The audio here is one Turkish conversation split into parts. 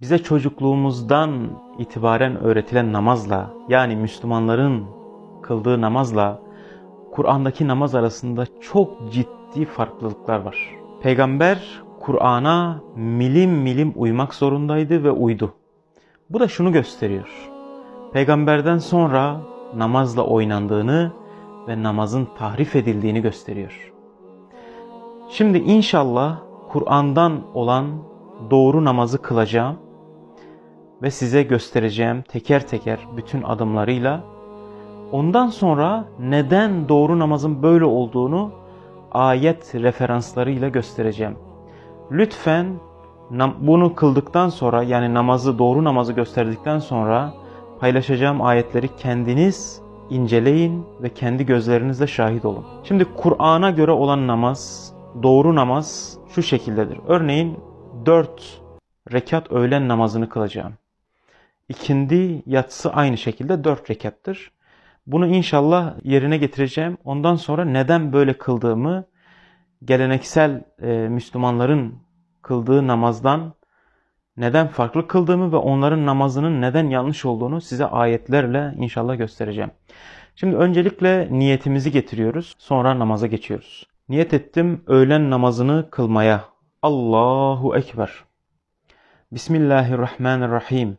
Bize çocukluğumuzdan itibaren öğretilen namazla yani Müslümanların kıldığı namazla Kur'an'daki namaz arasında çok ciddi farklılıklar var. Peygamber Kur'an'a milim milim uymak zorundaydı ve uydu. Bu da şunu gösteriyor. Peygamberden sonra namazla oynandığını ve namazın tahrif edildiğini gösteriyor. Şimdi inşallah Kur'an'dan olan doğru namazı kılacağım ve size göstereceğim teker teker bütün adımlarıyla ondan sonra neden doğru namazın böyle olduğunu ayet referanslarıyla göstereceğim. Lütfen bunu kıldıktan sonra yani namazı doğru namazı gösterdikten sonra paylaşacağım ayetleri kendiniz inceleyin ve kendi gözlerinizle şahit olun. Şimdi Kur'an'a göre olan namaz, doğru namaz şu şekildedir. Örneğin 4 rekat öğlen namazını kılacağım ikindi yatsı aynı şekilde 4 rekattir. Bunu inşallah yerine getireceğim. Ondan sonra neden böyle kıldığımı geleneksel e, Müslümanların kıldığı namazdan neden farklı kıldığımı ve onların namazının neden yanlış olduğunu size ayetlerle inşallah göstereceğim. Şimdi öncelikle niyetimizi getiriyoruz. Sonra namaza geçiyoruz. Niyet ettim öğlen namazını kılmaya. Allahu Ekber. Bismillahirrahmanirrahim.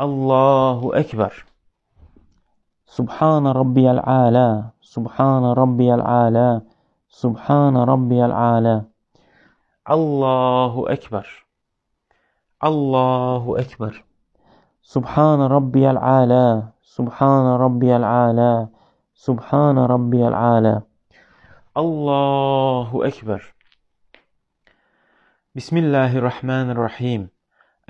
Allahu Ekber. Subhane Rabbiyel Ala. Subhane Rabbiyel Ala. Subhane Rabbiyel Ala. Allahu Ekber. Allahu Ekber. Subhane Rabbiyel Ala. Subhane Rabbiyel Ala. Subhane Rabbiyel Ala. Allahu Ekber. Bismillahirrahmanirrahim.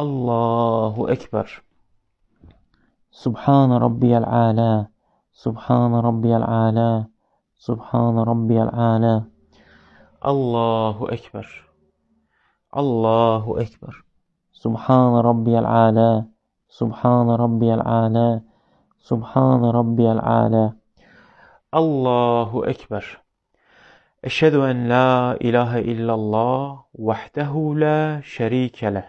Allahu Ekber. Subhan Rabbiyal Ala. Subhan Rabbiyal Ala. Subhan Rabbiyal Ala. Allahu Ekber. Allahu Ekber. Subhan Rabbiyal Ala. Subhan Rabbiyal Ala. Subhan Rabbiyal Ala. Allahu Ekber. Eşhedü en la ilahe illallah vahdehu la şerike leh.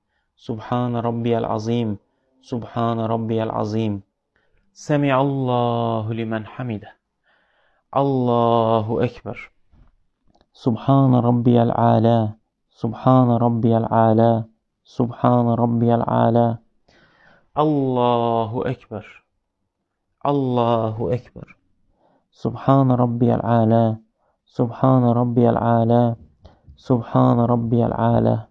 سبحان ربي العظيم سبحان ربي العظيم سمع الله لمن حمده الله أكبر سبحان ربي العالى سبحان ربي العالى سبحان ربي العالى الله أكبر الله أكبر سبحان ربي العالى سبحان ربي العالى سبحان ربي العالى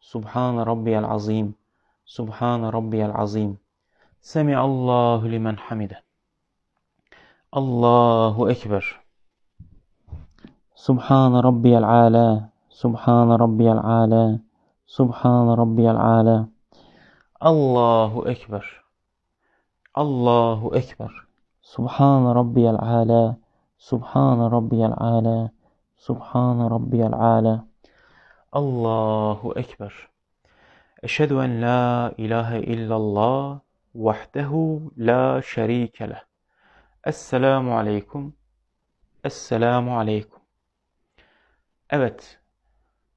Subhan rabbiyal azim. Subhan rabbiyal azim. Semi Allahu limen hamide. Allahu ekber. Subhan rabbiyal ala. Subhan rabbiyal ala. Subhan rabbiyal ala. Allahu ekber. Allahu ekber. Subhan rabbiyal ala. Subhan rabbiyal ala. Subhan rabbiyal ala. Allahu Ekber. Eşhedü en la ilahe illallah vahdehu la şerike leh. Esselamu aleykum. Esselamu aleykum. Evet,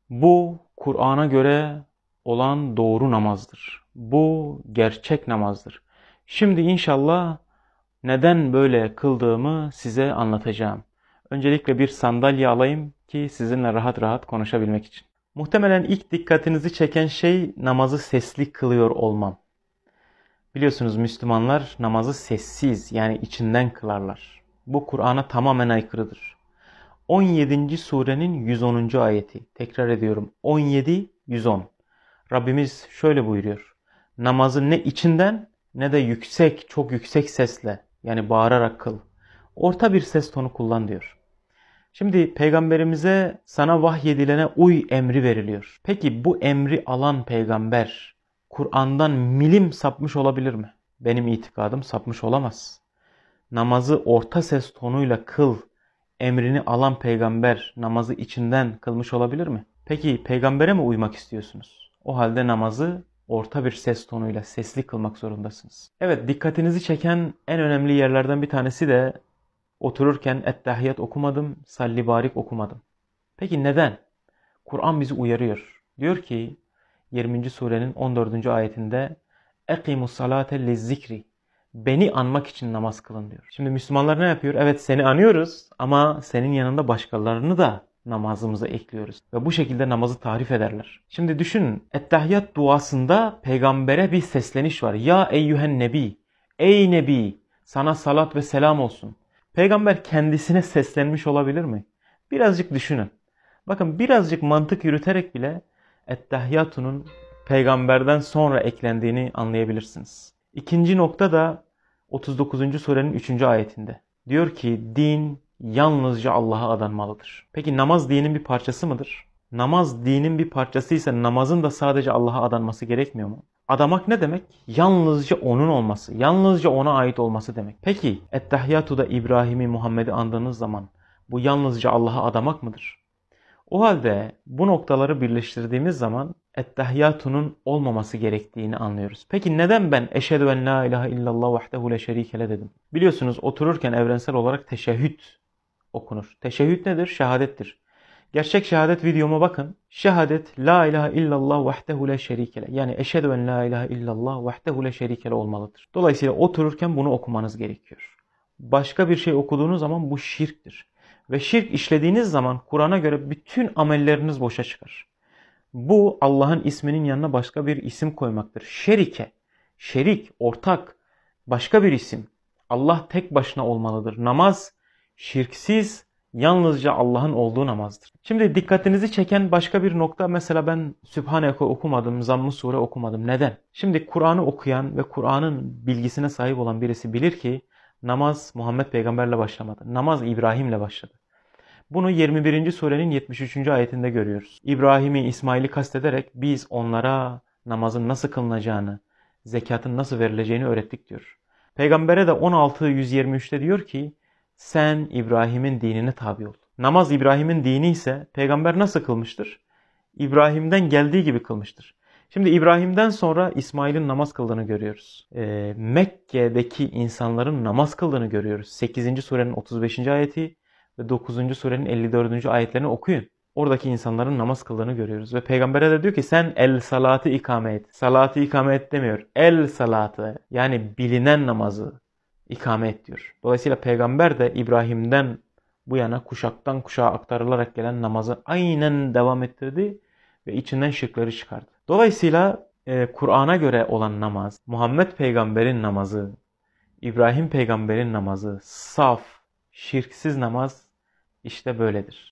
bu Kur'an'a göre olan doğru namazdır. Bu gerçek namazdır. Şimdi inşallah neden böyle kıldığımı size anlatacağım. Öncelikle bir sandalye alayım ki sizinle rahat rahat konuşabilmek için. Muhtemelen ilk dikkatinizi çeken şey namazı sesli kılıyor olmam. Biliyorsunuz Müslümanlar namazı sessiz yani içinden kılarlar. Bu Kur'an'a tamamen aykırıdır. 17. surenin 110. ayeti. Tekrar ediyorum. 17 110. Rabbimiz şöyle buyuruyor. Namazı ne içinden ne de yüksek, çok yüksek sesle yani bağırarak kıl. Orta bir ses tonu kullan diyor. Şimdi peygamberimize sana vahyedilene uy emri veriliyor. Peki bu emri alan peygamber Kur'an'dan milim sapmış olabilir mi? Benim itikadım sapmış olamaz. Namazı orta ses tonuyla kıl emrini alan peygamber namazı içinden kılmış olabilir mi? Peki peygambere mi uymak istiyorsunuz? O halde namazı orta bir ses tonuyla sesli kılmak zorundasınız. Evet dikkatinizi çeken en önemli yerlerden bir tanesi de Otururken ettehiyat okumadım, salli barik okumadım. Peki neden? Kur'an bizi uyarıyor. Diyor ki 20. surenin 14. ayetinde اَقِمُ الصَّلَاةَ لِزِّكْرِ Beni anmak için namaz kılın diyor. Şimdi Müslümanlar ne yapıyor? Evet seni anıyoruz ama senin yanında başkalarını da namazımıza ekliyoruz. Ve bu şekilde namazı tarif ederler. Şimdi düşünün. Ettehiyat duasında peygambere bir sesleniş var. Ya eyyühen nebi. Ey nebi sana salat ve selam olsun. Peygamber kendisine seslenmiş olabilir mi? Birazcık düşünün. Bakın birazcık mantık yürüterek bile Ettehiyatu'nun peygamberden sonra eklendiğini anlayabilirsiniz. İkinci nokta da 39. surenin 3. ayetinde. Diyor ki din yalnızca Allah'a adanmalıdır. Peki namaz dinin bir parçası mıdır? Namaz dinin bir parçasıysa namazın da sadece Allah'a adanması gerekmiyor mu? Adamak ne demek? Yalnızca onun olması, yalnızca ona ait olması demek. Peki ettehiyatu da İbrahim'i, Muhammed'i andığınız zaman bu yalnızca Allah'a adamak mıdır? O halde bu noktaları birleştirdiğimiz zaman Ettehiyatunun olmaması gerektiğini anlıyoruz. Peki neden ben eşhedü en la ilahe illallah vahdehu le şerikele dedim? Biliyorsunuz otururken evrensel olarak teşehhüt okunur. Teşehhüt nedir? Şehadettir. Gerçek şehadet videoma bakın. Şehadet la ilahe illallah vahdehu la şerikele. Yani eşhedü en la ilahe illallah vahdehu la şerikele olmalıdır. Dolayısıyla otururken bunu okumanız gerekiyor. Başka bir şey okuduğunuz zaman bu şirktir. Ve şirk işlediğiniz zaman Kur'an'a göre bütün amelleriniz boşa çıkar. Bu Allah'ın isminin yanına başka bir isim koymaktır. Şerike, şerik, ortak, başka bir isim. Allah tek başına olmalıdır. Namaz şirksiz, yalnızca Allah'ın olduğu namazdır. Şimdi dikkatinizi çeken başka bir nokta mesela ben Sübhaneke okumadım, Zamm-ı Sure okumadım. Neden? Şimdi Kur'an'ı okuyan ve Kur'an'ın bilgisine sahip olan birisi bilir ki namaz Muhammed Peygamberle başlamadı. Namaz İbrahim'le başladı. Bunu 21. surenin 73. ayetinde görüyoruz. İbrahim'i, İsmail'i kastederek biz onlara namazın nasıl kılınacağını, zekatın nasıl verileceğini öğrettik diyor. Peygamber'e de 16.123'te diyor ki sen İbrahim'in dinine tabi ol. Namaz İbrahim'in dini ise peygamber nasıl kılmıştır? İbrahim'den geldiği gibi kılmıştır. Şimdi İbrahim'den sonra İsmail'in namaz kıldığını görüyoruz. E, Mekke'deki insanların namaz kıldığını görüyoruz. 8. surenin 35. ayeti ve 9. surenin 54. ayetlerini okuyun. Oradaki insanların namaz kıldığını görüyoruz. Ve peygambere de diyor ki sen el salatı ikame et. Salatı ikame et demiyor. El salatı yani bilinen namazı, ikame et diyor. Dolayısıyla peygamber de İbrahim'den bu yana kuşaktan kuşağa aktarılarak gelen namazı aynen devam ettirdi ve içinden şıkları çıkardı. Dolayısıyla e, Kur'an'a göre olan namaz, Muhammed peygamberin namazı, İbrahim peygamberin namazı, saf, şirksiz namaz işte böyledir.